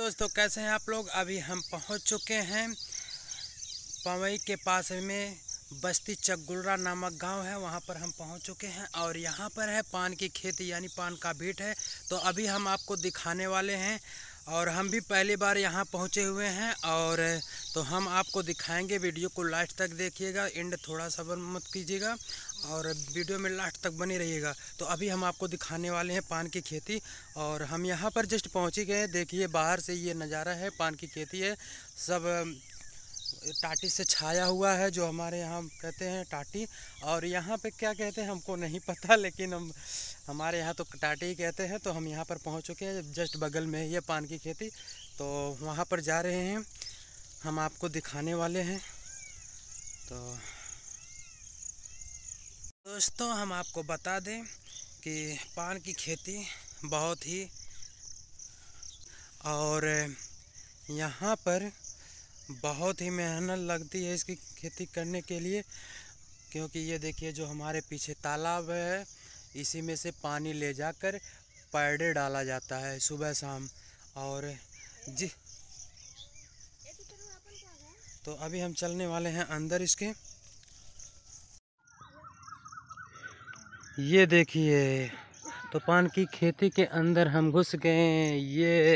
दोस्तों कैसे हैं आप लोग अभी हम पहुंच चुके हैं पवई के पास में बस्ती चकगुलरा नामक गांव है वहां पर हम पहुंच चुके हैं और यहां पर है पान की खेती यानी पान का बीट है तो अभी हम आपको दिखाने वाले हैं और हम भी पहली बार यहाँ पहुँचे हुए हैं और तो हम आपको दिखाएंगे वीडियो को लास्ट तक देखिएगा एंड थोड़ा सा मत कीजिएगा और वीडियो में लास्ट तक बने रहिएगा तो अभी हम आपको दिखाने वाले हैं पान की खेती और हम यहाँ पर जस्ट पहुँच ही गए देखिए बाहर से ये नज़ारा है पान की खेती है सब टाटी से छाया हुआ है जो हमारे यहाँ कहते हैं टाटी और यहाँ पे क्या कहते हैं हमको नहीं पता लेकिन हम हमारे यहाँ तो टाटी कहते हैं तो हम यहाँ पर पहुँच चुके हैं जस्ट बगल में ये पान की खेती तो वहाँ पर जा रहे हैं हम आपको दिखाने वाले हैं तो दोस्तों हम आपको बता दें कि पान की खेती बहुत ही और यहाँ पर बहुत ही मेहनत लगती है इसकी खेती करने के लिए क्योंकि ये देखिए जो हमारे पीछे तालाब है इसी में से पानी ले जाकर पैडे डाला जाता है सुबह शाम और जी तो अभी हम चलने वाले हैं अंदर इसके ये देखिए तो पान की खेती के अंदर हम घुस गए ये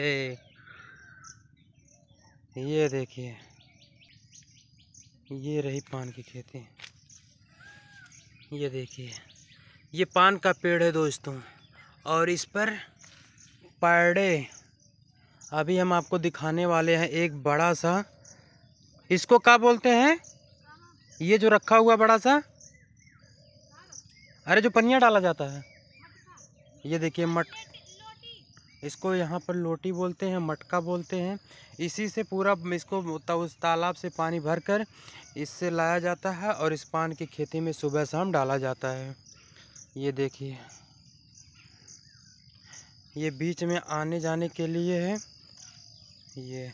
ये देखिए ये रही पान की खेती ये देखिए ये पान का पेड़ है दोस्तों और इस पर पैड़े अभी हम आपको दिखाने वाले हैं एक बड़ा सा इसको क्या बोलते हैं ये जो रखा हुआ बड़ा सा अरे जो पनिया डाला जाता है ये देखिए मट इसको यहाँ पर लोटी बोलते हैं मटका बोलते हैं इसी से पूरा इसको उस तालाब से पानी भरकर इससे लाया जाता है और इस पान की खेती में सुबह शाम डाला जाता है ये देखिए ये बीच में आने जाने के लिए है ये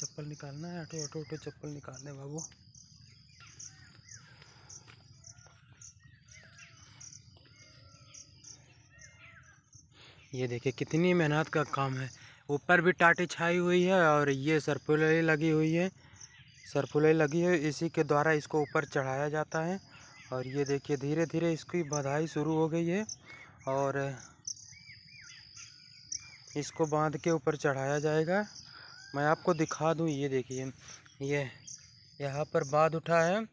चप्पल निकालना है ऑटो ऑटो ऑटो चप्पल है बाबू ये देखिए कितनी मेहनत का काम है ऊपर भी टाटी छाई हुई है और ये सरफुलई लगी हुई है सरफुलई लगी है इसी के द्वारा इसको ऊपर चढ़ाया जाता है और ये देखिए धीरे धीरे इसकी बधाई शुरू हो गई है और इसको बांध के ऊपर चढ़ाया जाएगा मैं आपको दिखा दूँ ये देखिए ये यहाँ पर बाँध उठा है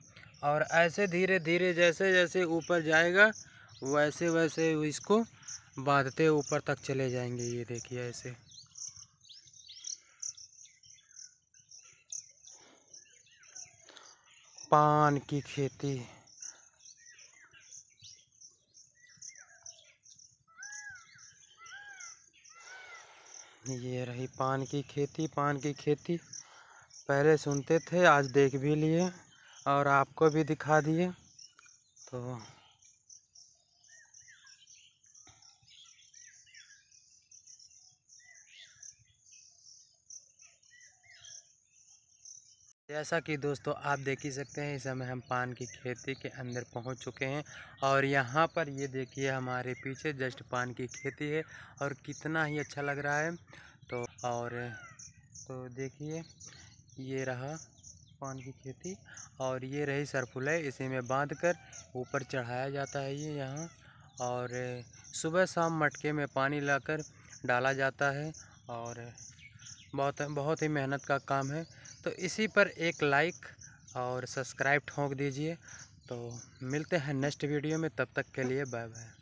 और ऐसे धीरे धीरे जैसे जैसे ऊपर जाएगा वैसे वैसे इसको बांधते ऊपर तक चले जाएंगे ये देखिए ऐसे पान की खेती ये रही पान की खेती पान की खेती पहले सुनते थे आज देख भी लिए और आपको भी दिखा दिए तो जैसा कि दोस्तों आप देख ही सकते हैं इस समय हम पान की खेती के अंदर पहुंच चुके हैं और यहाँ पर ये देखिए हमारे पीछे जस्ट पान की खेती है और कितना ही अच्छा लग रहा है तो और तो देखिए ये रहा पान की खेती और ये रही सरफुल है इसी में बांध कर ऊपर चढ़ाया जाता है ये यहाँ और सुबह शाम मटके में पानी लाकर डाला जाता है और बहुत बहुत ही मेहनत का काम है तो इसी पर एक लाइक और सब्सक्राइब ठोंक दीजिए तो मिलते हैं नेक्स्ट वीडियो में तब तक के लिए बाय बाय